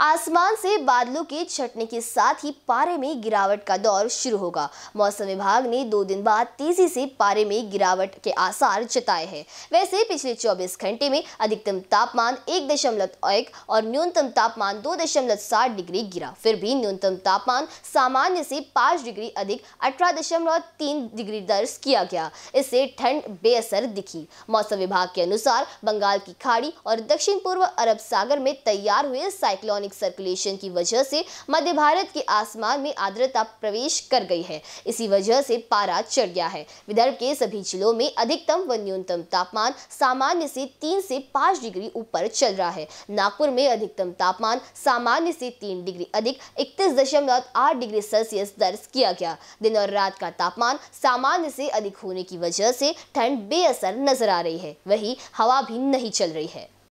आसमान से बादलों के छटने के साथ ही पारे में गिरावट का दौर शुरू होगा मौसम विभाग ने दो दिन बाद तेजी से पारे में गिरावट के आसार जताए हैं वैसे पिछले 24 घंटे में अधिकतम तापमान एक दशमलव एक और न्यूनतम तापमान दो दशमलव सात डिग्री गिरा फिर भी न्यूनतम तापमान सामान्य से पाँच डिग्री अधिक अठारह दशमलव तीन डिग्री दर्ज किया गया इससे ठंड बेअसर दिखी मौसम विभाग के अनुसार बंगाल की खाड़ी और दक्षिण पूर्व अरब सागर में तैयार हुए साइक्लोनिक हार्मोनिक सर्कुलेशन की वजह से मध्य भारत के आसमान में आर्द्रता प्रवेश कर गई है इसी वजह से पारा चढ़ गया है विदर्भ के सभी जिलों में अधिकतम व न्यूनतम तापमान सामान्य से तीन से पाँच डिग्री ऊपर चल रहा है नागपुर में अधिकतम तापमान सामान्य से तीन डिग्री अधिक इकतीस दशमलव आठ डिग्री सेल्सियस दर्ज किया गया दिन और रात का तापमान सामान्य से अधिक होने की वजह से ठंड बेअसर नजर आ रही है वही हवा भी नहीं चल रही है